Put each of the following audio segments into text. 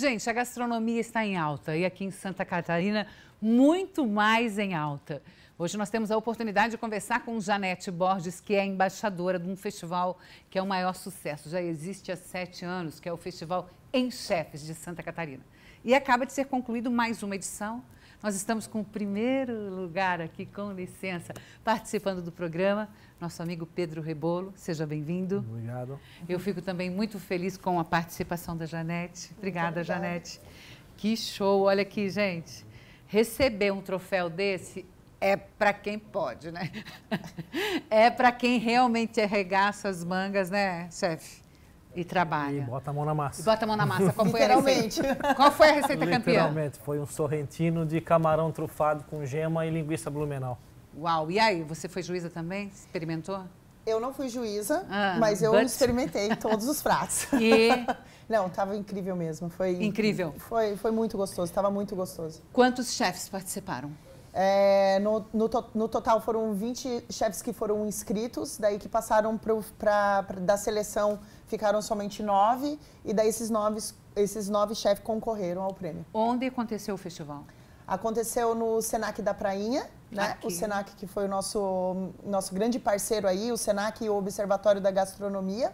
Gente, a gastronomia está em alta e aqui em Santa Catarina, muito mais em alta. Hoje nós temos a oportunidade de conversar com Janete Borges, que é embaixadora de um festival que é o maior sucesso, já existe há sete anos, que é o Festival Em Chefes de Santa Catarina. E acaba de ser concluído mais uma edição. Nós estamos com o primeiro lugar aqui, com licença, participando do programa, nosso amigo Pedro Rebolo. Seja bem-vindo. Obrigado. Eu fico também muito feliz com a participação da Janete. Obrigada, Janete. Que show! Olha aqui, gente. Receber um troféu desse é para quem pode, né? É para quem realmente arregaça as mangas, né, chefe? E trabalha. E bota a mão na massa. E bota a mão na massa. Qual foi a receita? Qual foi a receita campeã? Literalmente, foi um sorrentino de camarão trufado com gema e linguiça blumenau. Uau, e aí, você foi juíza também? Experimentou? Eu não fui juíza, ah, mas eu but... experimentei todos os pratos. E... Não, estava incrível mesmo. Foi incrível. Foi, foi muito gostoso, estava muito gostoso. Quantos chefes participaram? É, no, no, no, total foram 20 chefes que foram inscritos, daí que passaram pro, pra, pra da seleção ficaram somente nove, e daí esses nove, esses nove chefes concorreram ao prêmio. Onde aconteceu o festival? Aconteceu no Senac da Prainha, né? O Senac que foi o nosso, nosso grande parceiro aí, o Senac e o Observatório da Gastronomia,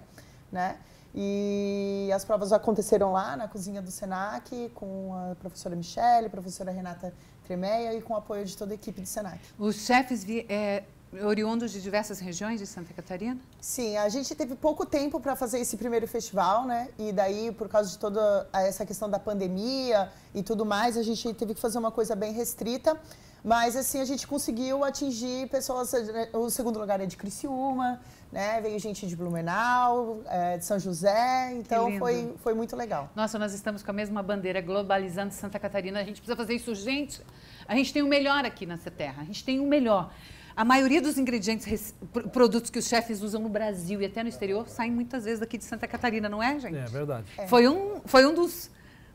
né? E as provas aconteceram lá na cozinha do SENAC, com a professora Michele, professora Renata Tremeia e com o apoio de toda a equipe do SENAC. Os chefes vi, é oriundos de diversas regiões de Santa Catarina? Sim, a gente teve pouco tempo para fazer esse primeiro festival, né? E daí, por causa de toda essa questão da pandemia e tudo mais, a gente teve que fazer uma coisa bem restrita. Mas assim, a gente conseguiu atingir pessoas. Né, o segundo lugar é de Criciúma, né? Veio gente de Blumenau, é, de São José. Então foi, foi muito legal. Nossa, nós estamos com a mesma bandeira, globalizando Santa Catarina. A gente precisa fazer isso, gente. A gente tem o melhor aqui nessa terra. A gente tem o melhor. A maioria dos ingredientes, produtos que os chefes usam no Brasil e até no exterior, saem muitas vezes daqui de Santa Catarina, não é, gente? É, é verdade. É. Foi, um, foi um dos.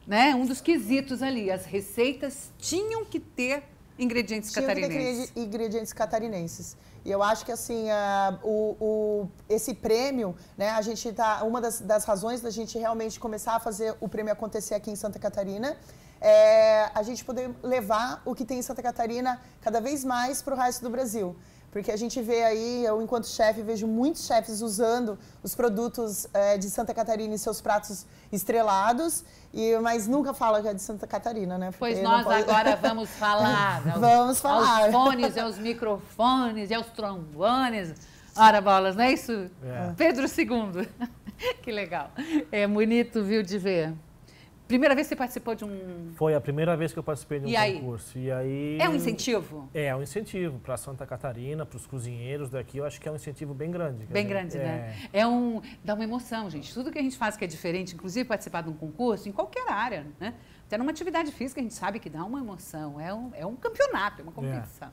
Né? Um dos quesitos ali, as receitas tinham que ter ingredientes tinha catarinenses. ingredientes catarinenses. E eu acho que assim, a, o, o, esse prêmio, né, a gente tá. Uma das, das razões da gente realmente começar a fazer o prêmio acontecer aqui em Santa Catarina é, a gente poder levar o que tem em Santa Catarina cada vez mais para o resto do Brasil. Porque a gente vê aí, eu enquanto chefe, vejo muitos chefes usando os produtos é, de Santa Catarina em seus pratos estrelados, e, mas nunca fala que é de Santa Catarina, né? Porque pois nós pode... agora vamos falar. aos, vamos falar. os fones, os microfones, os trombones. Ora, bolas, não é isso? É. Pedro II. que legal. É bonito, viu, de ver. Primeira vez que você participou de um. Foi a primeira vez que eu participei de um e concurso. E aí. É um incentivo? É, é um incentivo para Santa Catarina, para os cozinheiros daqui. Eu acho que é um incentivo bem grande. Bem dizer, grande, né? é... né? É um. dá uma emoção, gente. Tudo que a gente faz que é diferente, inclusive participar de um concurso, em qualquer área, né? Até numa atividade física, a gente sabe que dá uma emoção. É um, é um campeonato, é uma é. competição. É.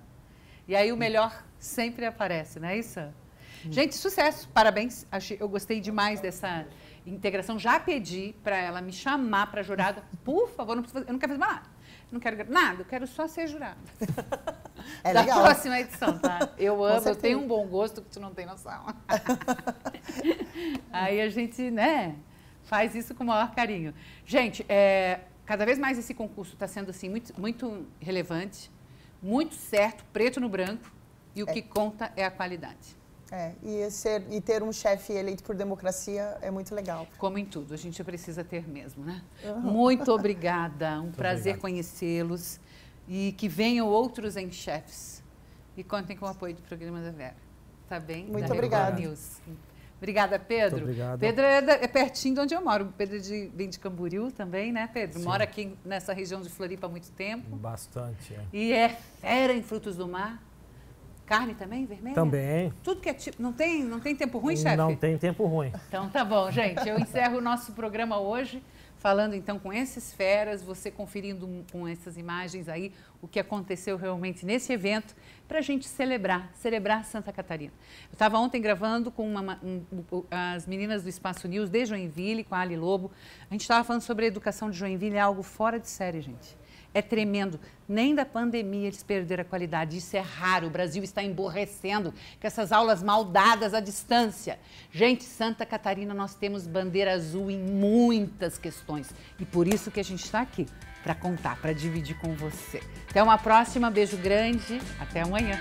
E aí o melhor sempre aparece, não é isso? Hum. Gente, sucesso, parabéns. Eu gostei demais dessa, integração, já pedi para ela me chamar para jurada. Por favor, não fazer, eu não quero fazer nada. Não quero nada, eu quero só ser jurada. É da legal. próxima edição, tá? Eu amo, eu tenho um bom gosto que tu não tem noção. Aí a gente, né, faz isso com o maior carinho. Gente, é, cada vez mais esse concurso está sendo assim muito, muito relevante, muito certo, preto no branco, e o é. que conta é a qualidade. É, e, ser, e ter um chefe eleito por democracia é muito legal. Como em tudo, a gente precisa ter mesmo, né? Uhum. Muito obrigada, um muito prazer conhecê-los e que venham outros em chefes. E contem com o apoio do programa da Vera. Tá bem? Muito obrigada. News. Obrigada, Pedro. Obrigado. Pedro é, é, pertinho de onde eu moro. Pedro é de, vem de Camboriú também, né, Pedro? Sim. Mora aqui nessa região de Floripa há muito tempo. Bastante, é. E é fera em frutos do mar. Carne também, vermelha? Também. Tudo que é tipo. Não tem, não tem tempo ruim, chefe? Não tem tempo ruim. Então tá bom, gente. Eu encerro o nosso programa hoje falando então com esses feras, você conferindo com essas imagens aí o que aconteceu realmente nesse evento para a gente celebrar, celebrar Santa Catarina. Eu estava ontem gravando com uma, um, as meninas do Espaço News de Joinville, com a Ali Lobo. A gente estava falando sobre a educação de Joinville, é algo fora de série, gente. É tremendo. Nem da pandemia eles perderam a qualidade. Isso é raro. O Brasil está emborrecendo com essas aulas mal dadas à distância. Gente, Santa Catarina, nós temos bandeira azul em muitas questões. E por isso que a gente está aqui, para contar, para dividir com você. Até uma próxima. Beijo grande. Até amanhã.